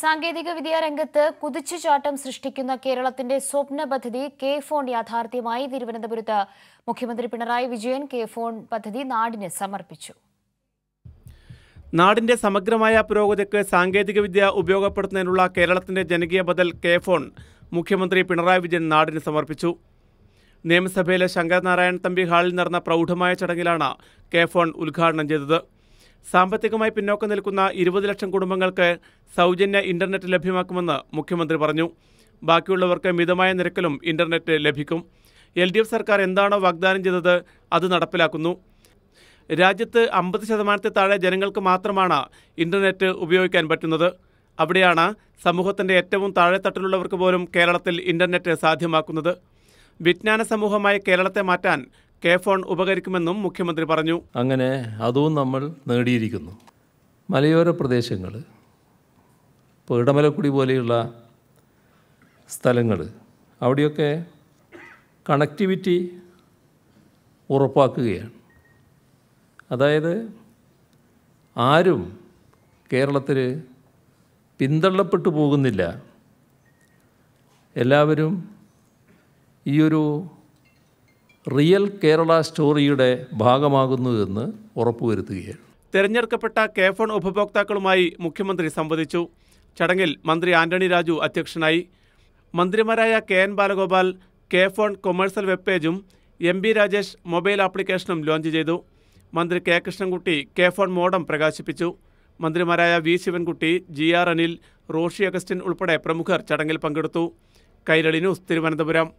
സാങ്കേതിക വിദ്യാ രംഗത്ത് കുതിച്ചുചാട്ടം സൃഷ്ടിക്കുന്ന കേരളത്തിന്റെ സ്വപ്ന പദ്ധതി കെ ഫോൺ യാഥാർത്ഥ്യമായി തിരുവനന്തപുരത്ത് മുഖ്യമന്ത്രി പിണറായി വിജയൻ കെ ഫോൺ പദ്ധതി നാടിന് സമർപ്പിച്ചു നാടിന്റെ സമഗ്രമായ പുരോഗതിക്ക് സാങ്കേതികവിദ്യ ഉപയോഗപ്പെടുത്തുന്നതിനുള്ള കേരളത്തിന്റെ ജനകീയ ബദൽ കെ ഫോൺ മുഖ്യമന്ത്രി പിണറായി വിജയൻ നാടിന് സമർപ്പിച്ചു നിയമസഭയിലെ ശങ്കരനാരായണ തമ്പി ഹാളിൽ നടന്ന പ്രൗഢമായ ചടങ്ങിലാണ് കെ ഫോൺ ഉദ്ഘാടനം ചെയ്തത് സാമ്പത്തികമായി പിന്നോക്കം നിൽക്കുന്ന ഇരുപത് ലക്ഷം കുടുംബങ്ങൾക്ക് സൗജന്യ ഇന്റർനെറ്റ് ലഭ്യമാക്കുമെന്ന് മുഖ്യമന്ത്രി പറഞ്ഞു ബാക്കിയുള്ളവർക്ക് മിതമായ നിരക്കിലും ഇന്റർനെറ്റ് ലഭിക്കും എൽ ഡി എഫ് സർക്കാർ എന്താണോ വാഗ്ദാനം ചെയ്തത് അത് നടപ്പിലാക്കുന്നു രാജ്യത്ത് അമ്പത് ശതമാനത്തിൽ താഴെ ജനങ്ങൾക്ക് മാത്രമാണ് ഇന്റർനെറ്റ് ഉപയോഗിക്കാൻ പറ്റുന്നത് അവിടെയാണ് സമൂഹത്തിൻ്റെ ഏറ്റവും താഴെത്തട്ടിലുള്ളവർക്ക് പോലും കേരളത്തിൽ ഇന്റർനെറ്റ് സാധ്യമാക്കുന്നത് വിജ്ഞാന സമൂഹമായി കേരളത്തെ മാറ്റാൻ കെ ഫോൺ ഉപകരിക്കുമെന്നും മുഖ്യമന്ത്രി പറഞ്ഞു അങ്ങനെ അതും നമ്മൾ നേടിയിരിക്കുന്നു മലയോര പ്രദേശങ്ങൾ ഇപ്പോൾ ഇടമലക്കുടി പോലെയുള്ള സ്ഥലങ്ങൾ അവിടെയൊക്കെ കണക്ടിവിറ്റി ഉറപ്പാക്കുകയാണ് അതായത് ആരും കേരളത്തിൽ പിന്തള്ളപ്പെട്ടു പോകുന്നില്ല എല്ലാവരും ഈയൊരു റിയൽ കേരള സ്റ്റോറിയുടെ ഭാഗമാകുന്നു എന്ന് ഉറപ്പുവരുത്തുകയാണ് തെരഞ്ഞെടുക്കപ്പെട്ട കെ ഫോൺ ഉപഭോക്താക്കളുമായി മുഖ്യമന്ത്രി സംവദിച്ചു ചടങ്ങിൽ മന്ത്രി ആന്റണി രാജു അധ്യക്ഷനായി മന്ത്രിമാരായ K N Balagopal K FON commercial web പേജും എം ബി രാജേഷ് മൊബൈൽ ആപ്ലിക്കേഷനും ലോഞ്ച് ചെയ്തു മന്ത്രി K Krishnankutty K FON modem പ്രകാശിപ്പിച്ചു മന്ത്രിമാരായ V Sivankutty G R Anil Roshi Augustine ഉൾപ്പെടെ പ്രമുഖർ ചടങ്ങിൽ പങ്കെടുത്തു കൈരളി ന്യൂസ് തിരുവനന്തപുരം